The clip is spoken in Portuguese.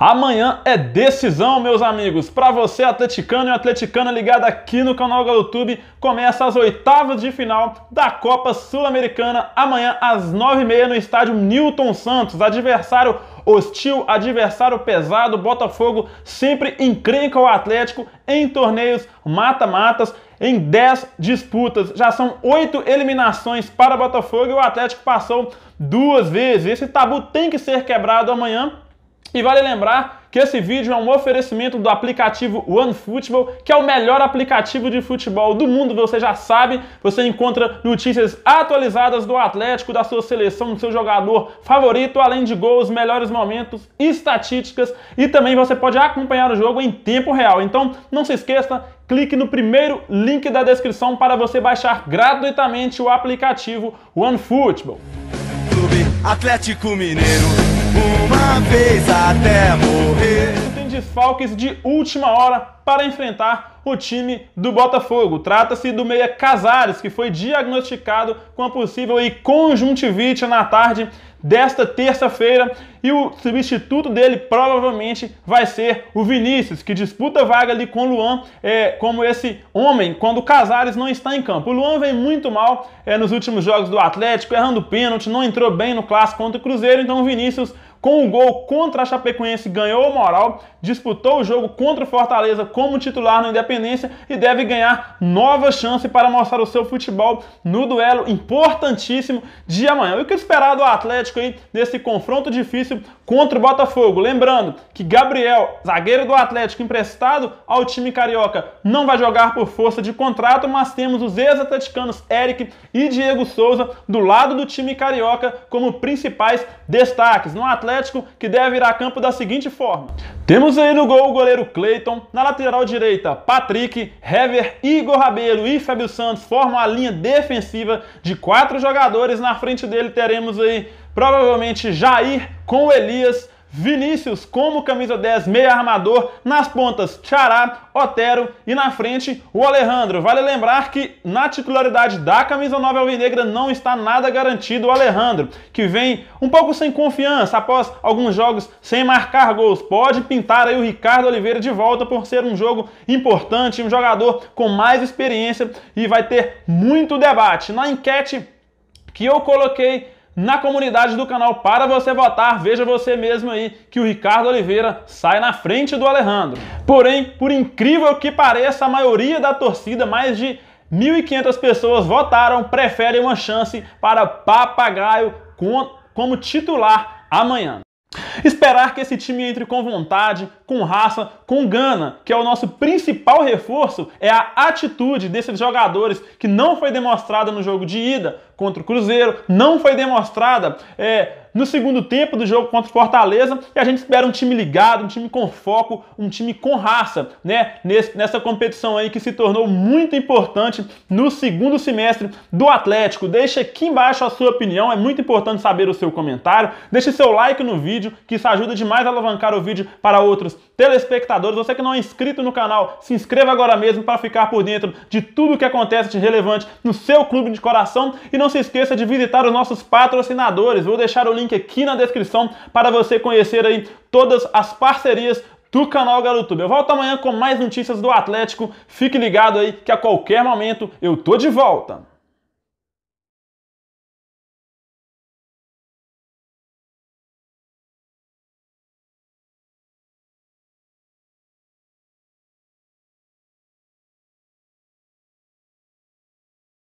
Amanhã é decisão, meus amigos. Para você, atleticano e atleticana ligado aqui no canal do YouTube, começa as oitavas de final da Copa Sul-Americana amanhã às nove e meia no estádio Newton Santos. Adversário hostil, adversário pesado, Botafogo sempre encrenca o Atlético em torneios mata-matas em 10 disputas. Já são 8 eliminações para Botafogo e o Atlético passou duas vezes. Esse tabu tem que ser quebrado amanhã e vale lembrar que esse vídeo é um oferecimento do aplicativo OneFootball, que é o melhor aplicativo de futebol do mundo, você já sabe. Você encontra notícias atualizadas do Atlético, da sua seleção, do seu jogador favorito, além de gols, melhores momentos, estatísticas e também você pode acompanhar o jogo em tempo real. Então, não se esqueça, clique no primeiro link da descrição para você baixar gratuitamente o aplicativo OneFootball. Clube Atlético Mineiro uma vez até morrer desfalques de última hora para enfrentar o time do Botafogo. Trata-se do meia Casares, que foi diagnosticado com a possível conjuntivite na tarde desta terça-feira e o substituto dele provavelmente vai ser o Vinícius, que disputa a vaga ali com o Luan é, como esse homem quando o Casares não está em campo. O Luan vem muito mal é, nos últimos jogos do Atlético, errando pênalti, não entrou bem no clássico contra o Cruzeiro, então o Vinícius com um gol contra a Chapecoense, ganhou moral, disputou o jogo contra o Fortaleza como titular na Independência e deve ganhar nova chance para mostrar o seu futebol no duelo importantíssimo de amanhã. E o que esperar do Atlético aí nesse confronto difícil contra o Botafogo? Lembrando que Gabriel, zagueiro do Atlético emprestado ao time carioca, não vai jogar por força de contrato, mas temos os ex-atleticanos Eric e Diego Souza do lado do time carioca como principais destaques. No Atlético Atlético, que deve ir a campo da seguinte forma. Temos aí no gol o goleiro Cleiton, na lateral direita Patrick, Hever, Igor Rabelo e Fábio Santos formam a linha defensiva de quatro jogadores. Na frente dele teremos aí provavelmente Jair com o Elias, Vinícius como camisa 10, meia armador, nas pontas Chará, Otero e na frente o Alejandro. Vale lembrar que na titularidade da camisa 9 alvinegra não está nada garantido o Alejandro, que vem um pouco sem confiança após alguns jogos sem marcar gols. Pode pintar aí o Ricardo Oliveira de volta por ser um jogo importante, um jogador com mais experiência e vai ter muito debate. Na enquete que eu coloquei na comunidade do canal para você votar. Veja você mesmo aí que o Ricardo Oliveira sai na frente do Alejandro. Porém, por incrível que pareça, a maioria da torcida, mais de 1.500 pessoas votaram, preferem uma chance para Papagaio como titular amanhã. Esperar que esse time entre com vontade, com raça, com gana, que é o nosso principal reforço, é a atitude desses jogadores que não foi demonstrada no jogo de ida contra o Cruzeiro, não foi demonstrada é, no segundo tempo do jogo contra o Fortaleza e a gente espera um time ligado, um time com foco, um time com raça, né? nessa competição aí que se tornou muito importante no segundo semestre do Atlético. Deixa aqui embaixo a sua opinião, é muito importante saber o seu comentário. Deixe seu like no vídeo, que isso ajuda demais a alavancar o vídeo para outros telespectadores. Você que não é inscrito no canal, se inscreva agora mesmo para ficar por dentro de tudo o que acontece de relevante no seu clube de coração e não se esqueça de visitar os nossos patrocinadores. Vou deixar o link link aqui na descrição para você conhecer aí todas as parcerias do canal GaroTube. Eu volto amanhã com mais notícias do Atlético. Fique ligado aí que a qualquer momento eu tô de volta.